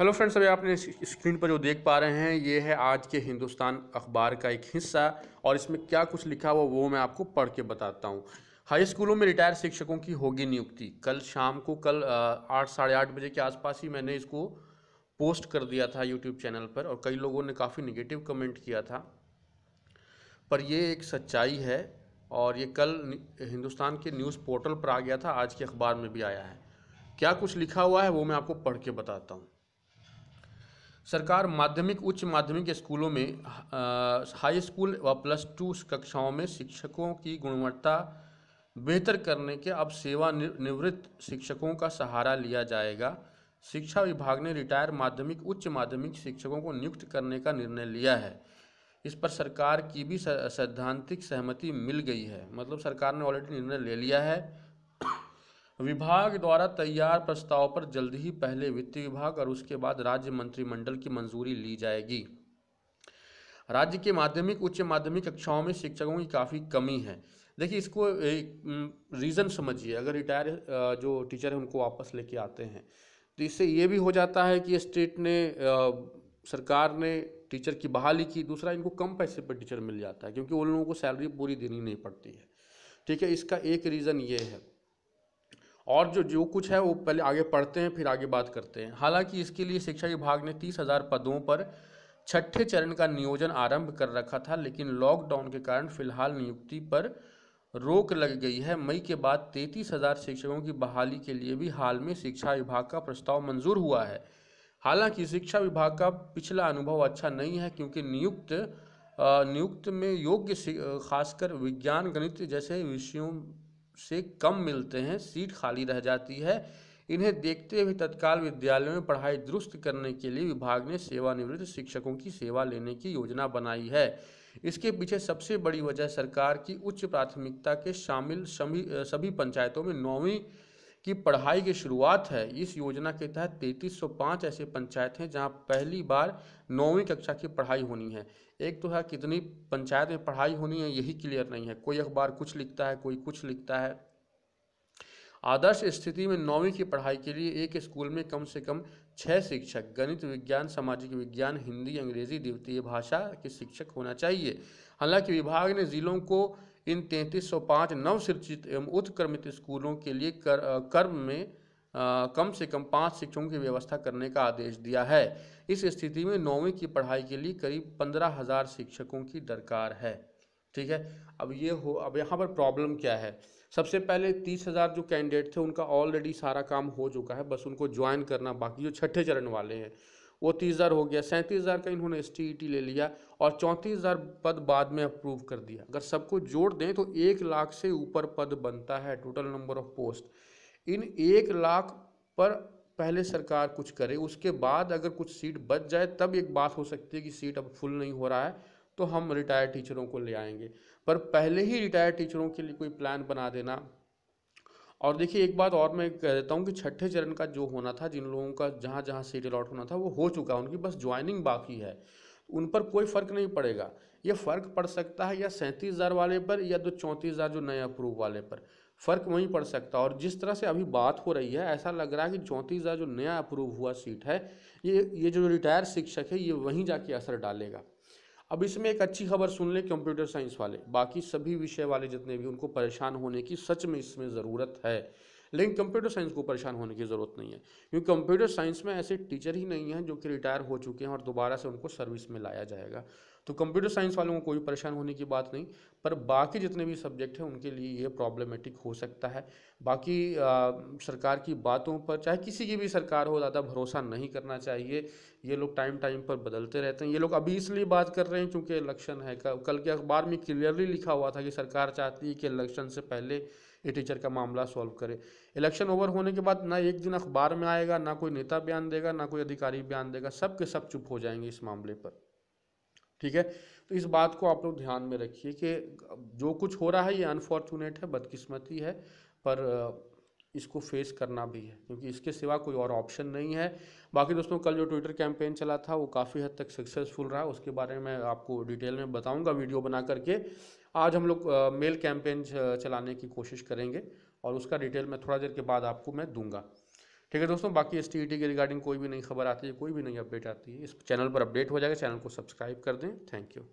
hello friends अभी आपने screen पर जो देख पा रहे हैं ये है आज के हिंदुस्तान अखबार का एक हिस्सा और इसमें क्या कुछ लिखा हुआ वो मैं आपको पढ़ के बताता हूँ हाई स्कूलों में रिटायर शिक्षकों की होगी नियुक्ति कल शाम को कल आठ साढ़े आठ बजे के आसपास ही मैंने इसको पोस्ट कर दिया था यूट्यूब चैनल पर और कई लोगों ने काफ़ी निगेटिव कमेंट किया था पर ये एक सच्चाई है और ये कल हिंदुस्तान के न्यूज़ पोर्टल पर आ गया था आज के अखबार में भी आया है क्या कुछ लिखा हुआ है वो मैं आपको पढ़ के बताता हूँ सरकार माध्यमिक उच्च माध्यमिक स्कूलों में हाई स्कूल व प्लस टू कक्षाओं में शिक्षकों की गुणवत्ता बेहतर करने के अब सेवा निवृत्त शिक्षकों का सहारा लिया जाएगा शिक्षा विभाग ने रिटायर माध्यमिक उच्च माध्यमिक शिक्षकों को नियुक्त करने का निर्णय लिया है इस पर सरकार की भी सैद्धांतिक सहमति मिल गई है मतलब सरकार ने ऑलरेडी निर्णय ले लिया है विभाग द्वारा तैयार प्रस्ताव पर जल्द ही पहले वित्त विभाग और उसके बाद राज्य मंत्रिमंडल की मंजूरी ली जाएगी राज्य के माध्यमिक उच्च माध्यमिक कक्षाओं में शिक्षकों की काफ़ी कमी है देखिए इसको रीज़न समझिए अगर रिटायर जो टीचर हैं उनको वापस लेके आते हैं तो इससे ये भी हो जाता है कि स्टेट ने सरकार ने टीचर की बहाली की दूसरा इनको कम पैसे पर टीचर मिल जाता है क्योंकि उन लोगों को सैलरी पूरी देनी नहीं पड़ती है ठीक है इसका एक रीज़न ये है और जो जो कुछ है वो पहले आगे पढ़ते हैं फिर आगे बात करते हैं हालांकि इसके लिए शिक्षा विभाग ने तीस हज़ार पदों पर छठे चरण का नियोजन आरंभ कर रखा था लेकिन लॉकडाउन के कारण फिलहाल नियुक्ति पर रोक लग गई है मई के बाद तैंतीस हज़ार शिक्षकों की बहाली के लिए भी हाल में शिक्षा विभाग का प्रस्ताव मंजूर हुआ है हालांकि शिक्षा विभाग का पिछला अनुभव अच्छा नहीं है क्योंकि नियुक्त नियुक्त में योग्य खासकर विज्ञान गणित जैसे विषयों से कम मिलते हैं सीट खाली रह जाती है इन्हें देखते हुए तत्काल विद्यालयों में पढ़ाई दुरुस्त करने के लिए विभाग ने सेवानिवृत्त शिक्षकों की सेवा लेने की योजना बनाई है इसके पीछे सबसे बड़ी वजह सरकार की उच्च प्राथमिकता के शामिल सभी सभी पंचायतों में नौवीं की पढ़ाई की शुरुआत है इस योजना के तहत 3305 ऐसे पंचायत हैं जहां पहली बार नौवीं कक्षा की पढ़ाई होनी है एक तो है कितनी पंचायत में पढ़ाई होनी है यही क्लियर नहीं है कोई अखबार कुछ लिखता है कोई कुछ लिखता है आदर्श स्थिति में नौवीं की पढ़ाई के लिए एक स्कूल में कम से कम छः शिक्षक गणित विज्ञान सामाजिक विज्ञान हिंदी अंग्रेजी द्वितीय भाषा के शिक्षक होना चाहिए हालांकि विभाग ने जिलों को इन 3305 शिक्षित एवं उत्क्रमित स्कूलों के लिए कर, कर्म में आ, कम से कम पाँच शिक्षकों की व्यवस्था करने का आदेश दिया है इस स्थिति में नौवीं की पढ़ाई के लिए करीब पंद्रह हज़ार शिक्षकों की दरकार है ठीक है अब ये हो अब यहाँ पर प्रॉब्लम क्या है सबसे पहले तीस हज़ार जो कैंडिडेट थे उनका ऑलरेडी सारा काम हो चुका है बस उनको ज्वाइन करना बाकी जो छठे चरण वाले हैं वो तीस हज़ार हो गया सैंतीस हज़ार का इन्होंने एस e ले लिया और चौंतीस हज़ार पद बाद में अप्रूव कर दिया अगर सबको जोड़ दें तो एक लाख से ऊपर पद बनता है total number of post in एक लाख पर पहले सरकार कुछ करे उसके बाद अगर कुछ सीट बच जाए तब एक बात हो सकती है कि सीट अब फुल नहीं हो रहा है तो हम रिटायर्ड टीचरों को ले आएंगे पर पहले ही रिटायर्ड टीचरों के लिए कोई प्लान बना देना और देखिए एक बात और मैं कह देता हूँ कि छठे चरण का जो होना था जिन लोगों का जहाँ जहाँ सीट अलॉट होना था वो हो चुका उनकी बस ज्वाइनिंग बाकी है उन पर कोई फ़र्क नहीं पड़ेगा ये फ़र्क पड़ सकता है या सैंतीस हज़ार वाले पर या दो तो चौंतीस हज़ार जो नए अप्रूव वाले पर फ़र्क वहीं पड़ सकता है और जिस तरह से अभी बात हो रही है ऐसा लग रहा है कि चौंतीस हज़ार जो नया अप्रूव हुआ सीट है ये ये जो रिटायर शिक्षक है ये वहीं जाके असर डालेगा अब इसमें एक अच्छी खबर सुन लें कंप्यूटर साइंस वाले बाकी सभी विषय वाले जितने भी उनको परेशान होने की सच में इसमें ज़रूरत है लेकिन कंप्यूटर साइंस को परेशान होने की ज़रूरत नहीं है क्योंकि कंप्यूटर साइंस में ऐसे टीचर ही नहीं हैं जो कि रिटायर हो चुके हैं और दोबारा से उनको सर्विस में लाया जाएगा तो कंप्यूटर साइंस वालों को कोई परेशान होने की बात नहीं पर बाकी जितने भी सब्जेक्ट हैं उनके लिए ये प्रॉब्लमेटिक हो सकता है बाकी आ, सरकार की बातों पर चाहे किसी की भी सरकार हो ज़्यादा भरोसा नहीं करना चाहिए ये लोग टाइम टाइम पर बदलते रहते हैं ये लोग अभी इसलिए बात कर रहे हैं क्योंकि इलेक्शन है कल के अखबार में क्लियरली लिखा हुआ था कि सरकार चाहती है कि इलेक्शन से पहले ये टीचर का मामला सॉल्व करे इलेक्शन ओवर होने के बाद ना एक दिन अखबार में आएगा ना कोई नेता बयान देगा ना कोई अधिकारी बयान देगा सब के सब चुप हो जाएंगे इस मामले पर ठीक है तो इस बात को आप लोग ध्यान में रखिए कि जो कुछ हो रहा है ये अनफॉर्चुनेट है बदकिस्मती है पर इसको फेस करना भी है क्योंकि इसके सिवा कोई और ऑप्शन नहीं है बाकी दोस्तों कल जो ट्विटर कैंपेन चला था वो काफ़ी हद तक सक्सेसफुल रहा उसके बारे में आपको डिटेल में बताऊंगा वीडियो बना करके आज हम लोग मेल कैंपेन चलाने की कोशिश करेंगे और उसका डिटेल मैं थोड़ा देर के बाद आपको मैं दूंगा ठीक है दोस्तों बाकी एस टी e के रिगार्डिंग कोई भी नई खबर आती है कोई भी नई अपडेट आती है इस चैनल पर अपडेट हो जाएगा चैनल को सब्सक्राइब कर दें थैंक यू